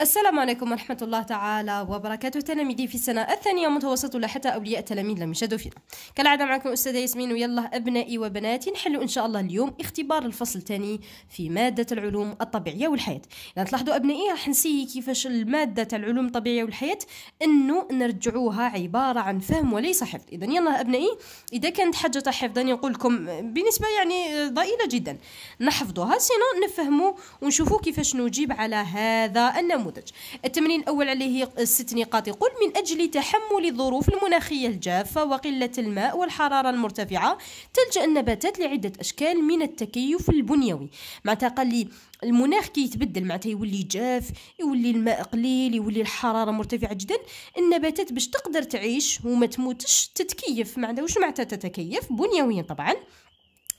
السلام عليكم ورحمة الله تعالى وبركاته تلاميذي في السنة الثانية متوسط لحتى أولياء التلاميذ لم يشهدوا فينا كالعادة معكم أستاذة ياسمين ويلا أبنائي وبناتي نحلوا إن شاء الله اليوم اختبار الفصل الثاني في مادة العلوم الطبيعية والحياة إذا تلاحظوا أبنائي راح نسي كيفاش المادة تاع العلوم الطبيعية والحياة أنه نرجعوها عبارة عن فهم وليس حفظ إذا يلا أبنائي إذا كانت حاجة حفظا حفظ نقول لكم بنسبة يعني ضئيلة جدا نحفظوها سينو نفهموا ونشوفوا كيفاش نجيب على هذا النموذج النموذج التمرين الأول عليه ست نقاط يقول من أجل تحمل الظروف المناخية الجافة وقلة الماء والحرارة المرتفعة تلجأ النباتات لعدة أشكال من التكيف البنيوي مع تقلي المناخ كيتبدل كي معناتها يولي جاف يولي الماء قليل يولي الحراره مرتفعه جدا النباتات باش تقدر تعيش وما تموتش تتكيف ما عندها واش معناتها تتكيف بنيويا طبعا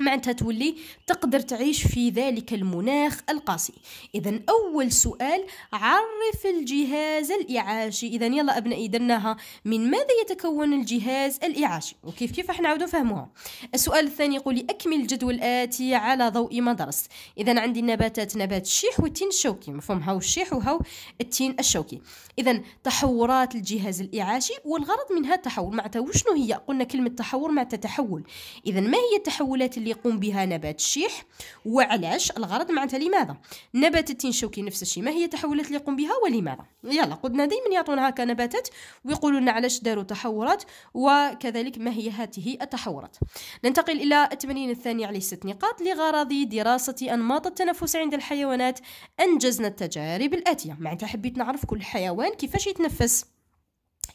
معناتها تولي تقدر تعيش في ذلك المناخ القاسي اذا اول سؤال عرف الجهاز الاعاشي اذا يلا ابنائي درناها من ماذا يتكون الجهاز الاعاشي وكيف كيف راح عاودوا نفهموها السؤال الثاني يقول لي اكمل الجدول الاتي على ضوء ما درست اذا عندي النباتات نبات الشيح والتين الشوكي مفهوم هاو الشيح وهاو التين الشوكي اذا تحورات الجهاز الاعاشي والغرض منها التحول معناتها وشنو هي قلنا كلمه تحور معناتها تحول اذا ما هي التحولات اللي اللي يقوم بها نبات الشيح وعلاش الغرض معناتها لماذا نبات التين شوكي نفس الشيء ما هي التحولات اللي يقوم بها ولماذا يلا قدنا دائما يعطونا هكا نباتات ويقولوا لنا علاش داروا تحورات وكذلك ما هي هذه التحورات ننتقل الى التمرين الثاني على ست نقاط لغرض دراسه انماط التنفس عند الحيوانات انجزنا التجارب الاتيه معناتها حبيت نعرف كل حيوان كيفاش يتنفس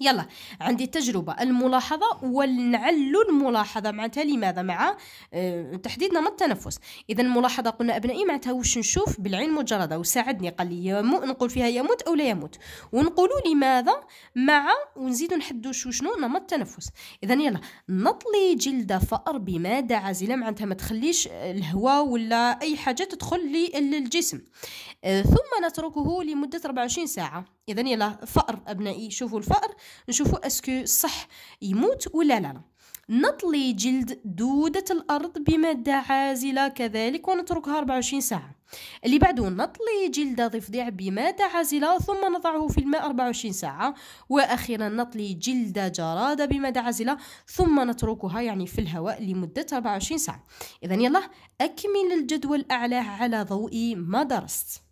يلا عندي التجربة الملاحظة ولنعل الملاحظة معناتها لماذا مع آه، تحديد نمط التنفس إذا الملاحظة قلنا أبنائي معناتها واش نشوف بالعين مجردة وساعدني قال لي يمو نقول فيها يموت أو لا يموت ونقولوا لماذا مع ونزيد نحدو شو شنو نمط التنفس إذا يلا نطلي جلد فأر بمادة عازلة معناتها ما تخليش الهواء ولا أي حاجة تدخل للجسم آه، ثم نتركه لمدة 24 ساعة اذا يلا فأر ابنائي شوفوا الفأر نشوفوا اسكو صح يموت ولا لا, لا. نطلي جلد دودة الأرض بمادة عازلة كذلك ونتركها 24 ساعة اللي بعده نطلي جلد ضفدع بمادة عازلة ثم نضعه في الماء 24 ساعة وأخيرا نطلي جلد جرادة بمادة عازلة ثم نتركها يعني في الهواء لمدة 24 ساعة إذا يلا أكمل الجدول الأعلى على ضوء ما درست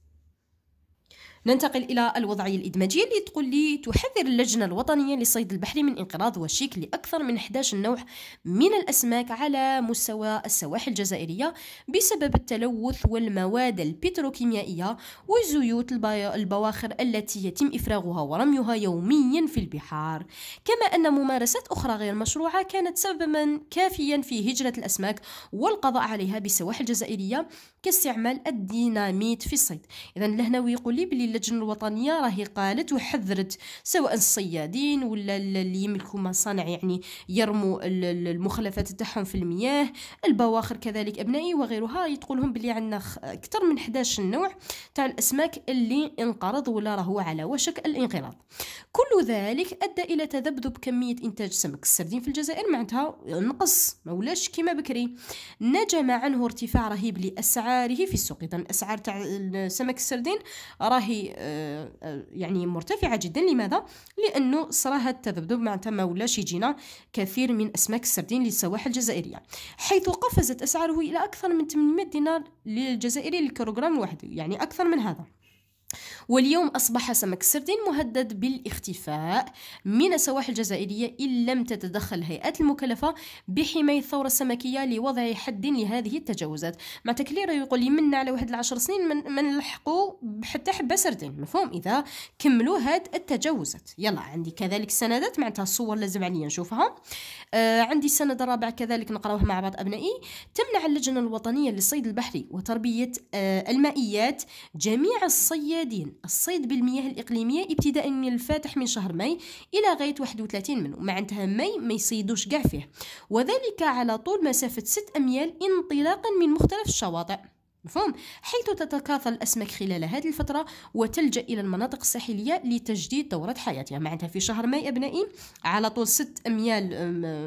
ننتقل إلى الوضعية الإدماجية اللي تقول لي تحذر اللجنة الوطنية للصيد البحري من انقراض وشيك لأكثر من 11 نوع من الأسماك على مستوى السواحل الجزائرية بسبب التلوث والمواد البتروكيميائية وزيوت البواخر التي يتم إفراغها ورميها يوميا في البحار كما أن ممارسات أخرى غير مشروعة كانت سببا كافيا في هجرة الأسماك والقضاء عليها بالسواحل الجزائرية كاستعمال الديناميت في الصيد اذا لهناوي ويقول لي بلي اللجنه الوطنيه راهي قالت وحذرت سواء الصيادين ولا اللي يملكوا مصانع يعني يرموا المخلفات تاعهم في المياه البواخر كذلك ابنائي وغيرها يتقول لهم بلي عندنا اكثر من 11 نوع تاع الاسماك اللي انقرض ولا راهو على وشك الانقراض كل ذلك ادى الى تذبذب كميه انتاج سمك السردين في الجزائر معناتها نقص ما ولاش كيما بكري نجم عنه ارتفاع رهيب للاسعار أسعاره في السوق إذا أسعار تاع سمك السردين راهي آه، يعني مرتفعة جدا لماذا؟ لأنه صرا هذا التذبذب معناتها ما ولاش يجينا كثير من أسماك السردين للسواحل الجزائرية حيث قفزت أسعاره إلى أكثر من 800 دينار للجزائري للكيلوغرام الواحد يعني أكثر من هذا واليوم أصبح سمك السردين مهدد بالاختفاء من السواحل الجزائرية إن لم تتدخل الهيئات المكلفة بحماية الثورة السمكية لوضع حد لهذه التجاوزات مع تكليرة يقول لي منا على واحد العشر سنين من, من لحقوا حتى حبة سردين مفهوم إذا كملوا هاد التجاوزات يلا عندي كذلك سندات معناتها الصور لازم عليا نشوفها آه عندي سند رابع كذلك نقراوه مع بعض أبنائي تمنع اللجنة الوطنية للصيد البحري وتربية آه المائيات جميع الصيادين الصيد بالمياه الإقليمية ابتداء من الفاتح من شهر ماي إلى غاية 31 منه مع انتهى ماي ما يصيدوش كاع فيه وذلك على طول مسافة 6 أميال انطلاقا من مختلف الشواطئ مفهوم حيث تتكاثر الاسماك خلال هذه الفتره وتلجا الى المناطق الساحليه لتجديد دوره حياتها معناتها في شهر ماي ابنائي على طول ست اميال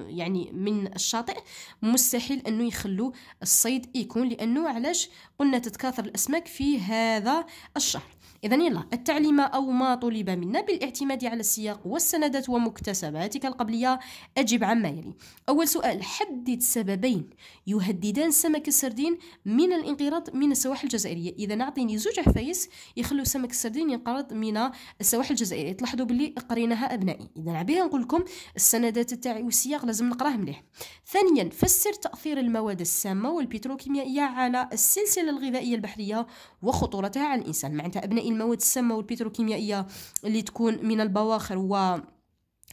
يعني من الشاطئ مستحيل انه يخلو الصيد يكون لانه علاش قلنا تتكاثر الاسماك في هذا الشهر إذا يلا التعليم أو ما طلب منا بالاعتماد على السياق والسندات ومكتسباتك القبلية أجب عما يلي أول سؤال حدد سببين يهددان سمك السردين من الانقراض من السواحل الجزائرية إذا نعطيني زوج حفايس يخلو سمك السردين ينقرض من السواحل الجزائرية تلاحظوا باللي قريناها أبنائي إذا عبيها نقول لكم السندات تاعي والسياق لازم نقراه مليح ثانيا فسر تأثير المواد السامة والبتروكيميائية على السلسلة الغذائية البحرية وخطورتها على الإنسان معناتها أبنائي المواد السامه والبتروكيميائيه اللي تكون من البواخر و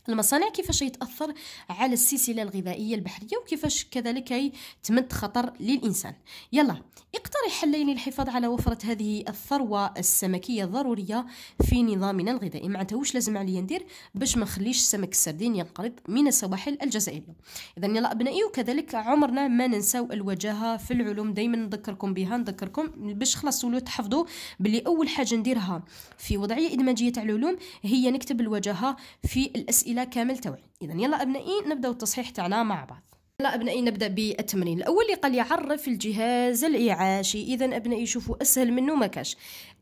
المصانع كيفاش يتأثر على السلسلة الغذائية البحرية وكيفاش كذلك تمد خطر للإنسان يلا اقترح حلين الحفاظ على وفرة هذه الثروة السمكية الضرورية في نظامنا الغذائي معناتها واش لازم عليا ندير باش ما نخليش سمك السردين ينقرض من السواحل الجزائرية إذا يلا أبنائي وكذلك عمرنا ما ننساو الوجاهة في العلوم دايما نذكركم بها نذكركم باش خلاص تولوا تحفظوا بلي أول حاجة نديرها في وضعية إدماجية تاع العلوم هي نكتب الوجاهة في الأسئلة الى كامل توعي اذا يلا ابنائي نبداو التصحيح تاعنا مع بعض يلا ابنائي نبدا بالتمرين الاول اللي قال يعرف الجهاز الاعاشي اذا ابنائي شوفوا اسهل منه ما كاش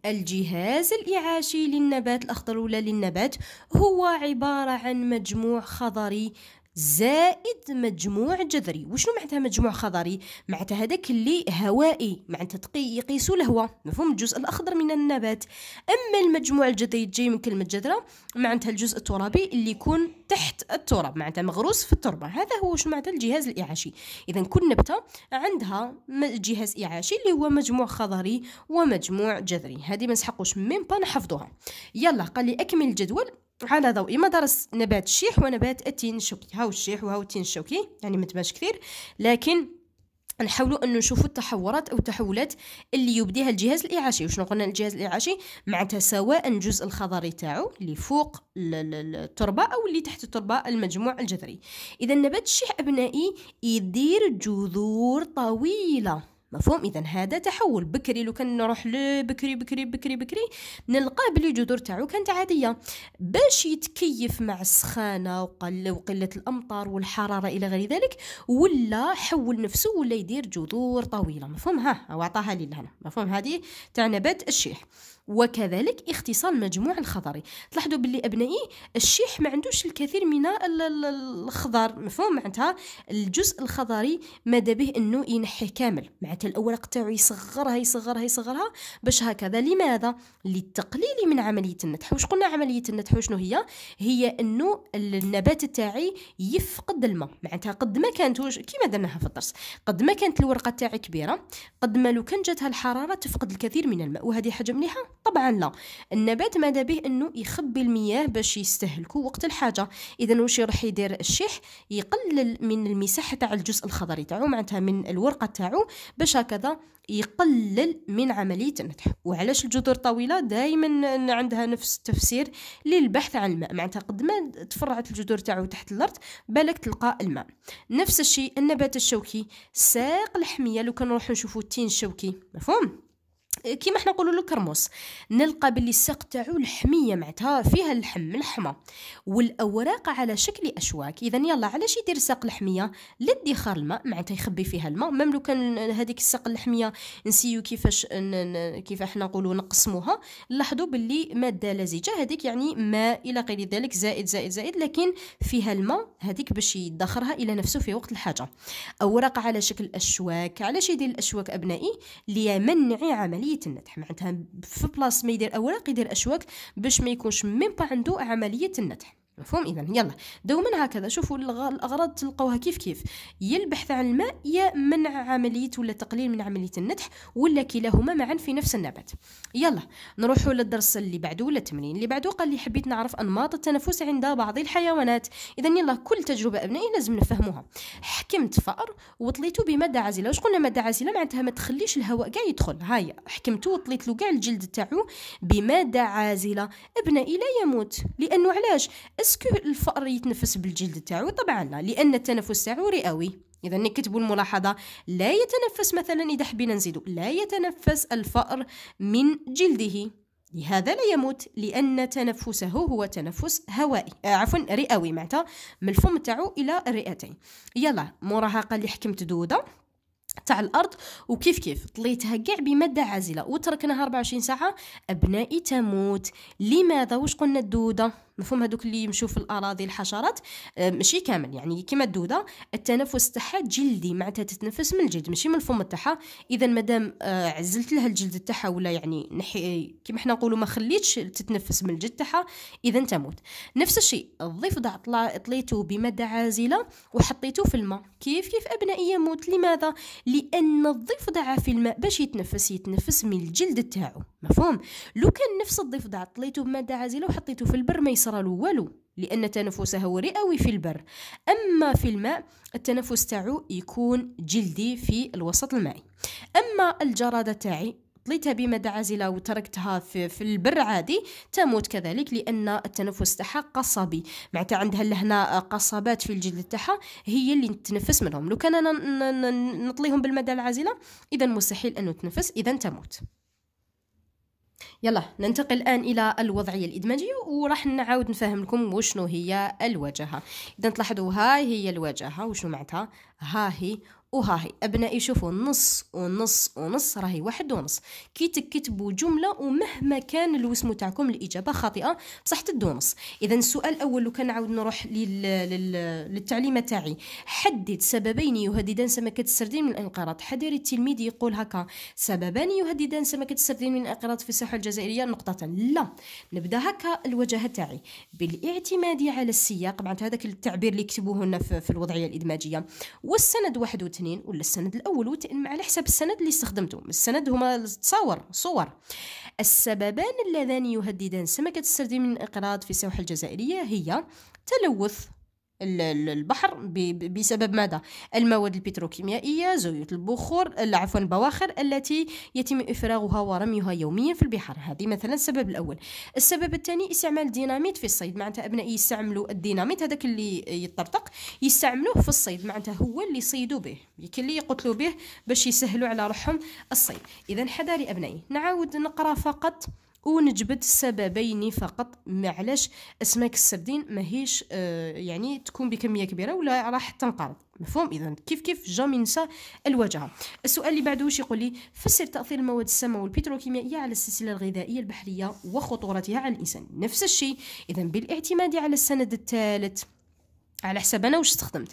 الجهاز الإعاشي للنبات الأخضر ولا للنبات هو عبارة عن مجموع خضري زائد مجموع جذري وشنو معناتها مجموع خضري معناتها هذاك اللي هوائي معناتها يقيسوا الهواء مفهوم الجزء الاخضر من النبات اما المجموع الجذري جاي من كلمه جذره معناتها الجزء الترابي اللي يكون تحت التراب معناتها مغروس في التربه هذا هو شنو معناتها الجهاز الاعاشي اذا كل نبته عندها جهاز اعاشي اللي هو مجموع خضري ومجموع جذري هذه ما نسحقوش ميم با نحفظوها يلا قال لي اكمل الجدول على ضوء مدرس نبات الشيح ونبات التين الشوكي هاو الشيح وهاو التين الشوكي يعني ما تبانش كثير لكن نحاولوا انه نشوفوا التحورات او التحولات اللي يبديها الجهاز الاعاشي وشنو قلنا الجهاز الاعاشي معناتها سواء الجزء الخضري تاعو اللي فوق التربه او اللي تحت التربه المجموع الجذري اذا نبات الشيح ابنائي يدير جذور طويله مفهوم اذا هذا تحول بكري لو كان نروح لبكري بكري بكري بكري نلقاه بلي جذور تاعو كانت عاديه باش يتكيف مع السخانه وقله الامطار والحراره الى غير ذلك ولا حول نفسه ولا يدير جذور طويله مفهوم ها هو عطاها لي لهنا مفهوم هذه تاع نبات الشيح وكذلك اختصال مجموع الخضري تلاحظوا باللي ابنائي الشيح ما عندوش الكثير من الخضر مفهوم معناتها الجزء الخضري ماذا به انه ينحي كامل مع حتى الأوراق تاعو يصغرها يصغرها يصغرها باش هكذا لماذا للتقليل من عملية النتح واش قلنا عملية النتح شنو هي هي انه النبات تاعي يفقد الماء معناتها قد ما كانت كيما درناها في الدرس قد ما كانت الورقة تاعي كبيرة قد ما لو كان جاتها الحرارة تفقد الكثير من الماء وهذه حاجة مليحة طبعا لا النبات ماذا به انه يخبي المياه باش يستهلكوا وقت الحاجة اذا واش يروح يدير الشيح يقلل من المساحة تاع الجزء الخضري تاعو معناتها من الورقة تاعو باش باش هكذا يقلل من عمليه النطح وعلاش الجذور الطويله دائما عندها نفس التفسير للبحث عن الماء معناتها قد ما تفرعت الجذور تاعو تحت الارض بالك تلقى الماء نفس الشيء النبات الشوكي ساق الحميه لو كان نروح نشوفو التين الشوكي مفهوم كيما حنا نقولوا له كرموس نلقى باللي الساق تاعو لحميه معناتها فيها اللحم الحمى والاوراق على شكل اشواك اذا يلا علاش يدير الساق الحميه لادخار الماء معناتها يخبي فيها الماء ميم لو كان هذيك الساق الحميه نسيو كيفاش كيف احنا نقولوا نقسموها لاحظوا باللي ماده لزجه هذيك يعني ماء الى غير ذلك زائد زائد زائد لكن فيها الماء هذيك باش يدخرها الى نفسه في وقت الحاجه اوراق على شكل اشواك علاش يدير الاشواك ابنائي ليمنع عمليه عمليه النتح معناتها في بلاص ما يدير اوراق يدير اشواك باش ما يكونش ميم با عنده عمليه النتح مفهوم اذا يلا دوما هكذا شوفوا الاغراض تلقوها كيف كيف يا البحث عن الماء يا منع عمليه ولا تقليل من عمليه النتح ولا كلاهما معا في نفس النبات يلا نروحوا للدرس اللي بعده ولا التمرين اللي بعده قال لي حبيت نعرف انماط التنفس عند بعض الحيوانات اذا يلا كل تجربه ابنائي لازم نفهموها حكمت فأر وطليته بماده عازله واش قلنا ماده عازله معناتها ما تخليش الهواء كاع يدخل هاي حكمته وطليت له كاع الجلد تاعو بماده عازله ابنائي لا يموت لانه علاش اسكو الفأر يتنفس بالجلد تاعو طبعا لا لان التنفس تاعو رئوي اذا نكتبوا الملاحظه لا يتنفس مثلا اذا حبينا نزيدوا لا يتنفس الفأر من جلده لهذا لا يموت لان تنفسه هو تنفس هوائي آه عفوا رئوي معناتها من الفم تاعو الى الرئتين يلا مراهقه اللي حكمت دوده تاع الارض وكيف كيف طليتها كاع بماده عازله وتركناها 24 ساعه ابنائي تموت لماذا واش قلنا الدوده مفهوم هذوك اللي يمشوا في الاراضي الحشرات آه، ماشي كامل يعني كيما الدوده التنفس تاعها جلدي معناتها تتنفس من الجلد ماشي من الفم تاعها اذا مادام آه، عزلت لها الجلد تاعها ولا يعني نحي كيما حنا نقولوا ما خليتش تتنفس من الجلد تاعها اذا تموت نفس الشيء الضفدع طليته بماده عازله وحطيته في الماء كيف كيف ابنائي يموت لماذا لان الضفدع في الماء باش يتنفس يتنفس من الجلد تاعو مفهوم لو كان نفس الضفدع طليته بماده عازله وحطيته في البر ما يصير له والو لان تنفسه رئوي في البر اما في الماء التنفس تاعو يكون جلدي في الوسط المائي اما الجراده تاعي طليتها بمدى عازله وتركتها في, في البر عادي تموت كذلك لان التنفس تاعها قصبي معناتها عندها لهنا قصبات في الجلد تاعها هي اللي تنفس منهم لو كان انا نطليهم بالمدى العازله اذا مستحيل انه تنفس اذا تموت يلا ننتقل الان الى الوضعيه الادماجيه وراح نعاود نفهم لكم وشنو هي الواجهه اذا تلاحظوا هاي هي الواجهه وشنو معناتها ها هي وهاهي أبنائي شوفوا نص ونص ونص راهي واحد ونص كي تكتبوا جملة ومهما كان الوسم تاعكم الإجابة خاطئة بصح تدو نص إذا السؤال الأول لو كان نعاود نروح لل... لل... للتعليمة تاعي حدد سببين يهددان سمكة السردين من الانقراض حذر التلميذ يقول هكا سببان يهددان سمكة السردين من الانقراض في الساحة الجزائرية نقطة لا نبدا هكا الوجهة تاعي بالاعتماد على السياق معناتها هذاك التعبير اللي كتبوه هنا في... الوضعية الإدماجية والسند وحده الاثنين ولا السند الاول والتأنيب على حسب السند اللي استخدمته السند هما تصاور صور السببان اللذان يهددان سمكة السردين من الانقراض في السواحل الجزائرية هي تلوث البحر بسبب ماذا المواد البتروكيميائيه زيوت البخور عفوا البواخر التي يتم افراغها ورميها يوميا في البحر هذه مثلا السبب الاول السبب الثاني استعمال الديناميت في الصيد معناتها ابنائي يستعملوا الديناميت هذاك اللي يطرطق يستعملوه في الصيد معناتها هو اللي يصيدوا به اللي يقتلوا به باش يسهلوا على روحهم الصيد اذا حذاري ابنائي نعاود نقرا فقط ونجبد السببين فقط معلاش اسماك السردين ماهيش آه يعني تكون بكميه كبيره ولا راح تنقرض مفهوم اذا كيف كيف جام ينسى الواجهه السؤال اللي بعده واش يقول لي فسر تاثير المواد السامه والبتروكيميائيه على السلسله الغذائيه البحريه وخطورتها على الانسان نفس الشيء اذا بالاعتماد على السند الثالث على حسب انا واش استخدمت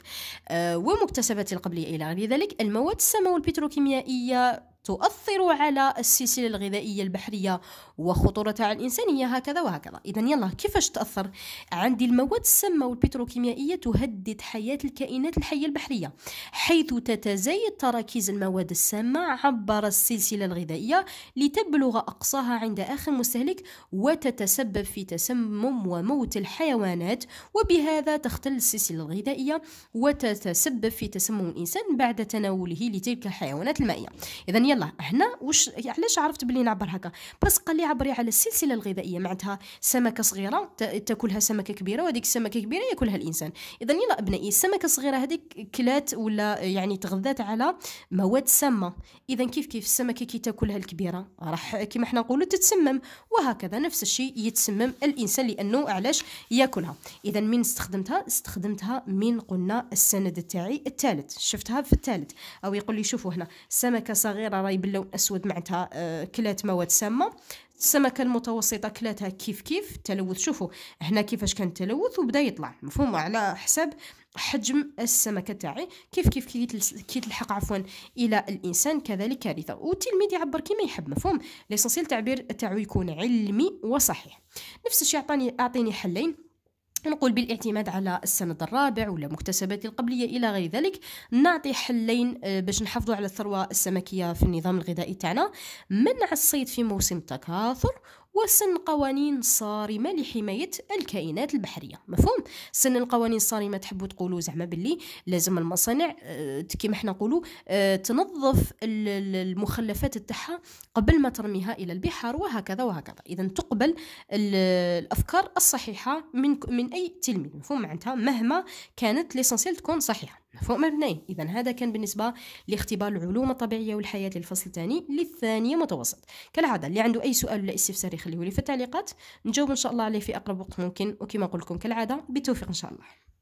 أه ومكتسباتي القبليه الى غير ذلك المواد السامه والبتروكيميائيه تؤثر على السلسلة الغذائية البحرية وخطورتها على الإنسانية هكذا وهكذا إذا يلا كيفاش تأثر عندي المواد السامة والبتروكيميائية تهدد حياة الكائنات الحية البحرية حيث تتزايد تراكيز المواد السامة عبر السلسلة الغذائية لتبلغ أقصاها عند آخر مستهلك وتتسبب في تسمم وموت الحيوانات وبهذا تختل السلسلة الغذائية وتتسبب في تسمم الإنسان بعد تناوله لتلك الحيوانات المائية إذا يلا هنا واش يعني علاش عرفت بلي نعبر هكا بس قال لي عبري على السلسله الغذائيه معناتها سمكه صغيره تاكلها سمكه كبيره وهذيك السمكه كبيره ياكلها الانسان اذا يلا ابنائي السمكه الصغيره هذيك كلات ولا يعني تغذات على مواد سامه اذا كيف كيف السمكه كي تاكلها الكبيره راح كما احنا نقولوا تتسمم وهكذا نفس الشيء يتسمم الانسان لانه علاش ياكلها اذا من استخدمتها استخدمتها من قلنا السند تاعي الثالث شفتها في الثالث او يقول لي شوفوا هنا سمكه صغيره راهي باللون الأسود معناتها آه، كلات مواد سامة السمكه المتوسطه كلاتها كيف كيف التلوث شوفوا هنا كيفاش كان التلوث وبدا يطلع مفهوم على حساب حجم السمكه تاعي كيف كيف كي تلحق عفوا الى الانسان كذلك كارثه والتلميذ يعبر كما يحب مفهوم ليسونسيل تعبير تاعو يكون علمي وصحيح نفس الشيء اعطاني اعطيني حلين نقول بالاعتماد على السند الرابع ولا مكتسبات القبلية إلى غير ذلك نعطي حلين آه، باش نحافظوا على الثروة السمكية في النظام الغذائي تاعنا منع الصيد في موسم التكاثر وسن قوانين صارمة لحماية الكائنات البحرية مفهوم سن القوانين الصارمة تحبوا تقولوا زعما باللي لازم المصانع آه، كيما حنا نقولوا آه، تنظف المخلفات تاعها قبل ما ترميها إلى البحار وهكذا وهكذا إذا تقبل الأفكار الصحيحة من من أي تلميذ مفهوم معناتها مهما كانت ليسونسيال تكون صحيحة مفهوم مبني إذا هذا كان بالنسبة لاختبار العلوم الطبيعية والحياة للفصل الثاني للثانية متوسط كالعادة اللي عنده أي سؤال ولا استفسار يخليه لي في التعليقات نجاوب إن شاء الله عليه في أقرب وقت ممكن وكما قلت لكم كالعادة بالتوفيق إن شاء الله